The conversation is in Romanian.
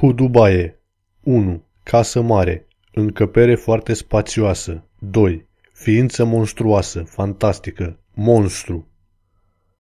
Hudubaie 1. Casă mare. Încăpere foarte spațioasă. 2. Ființă monstruoasă, fantastică, monstru.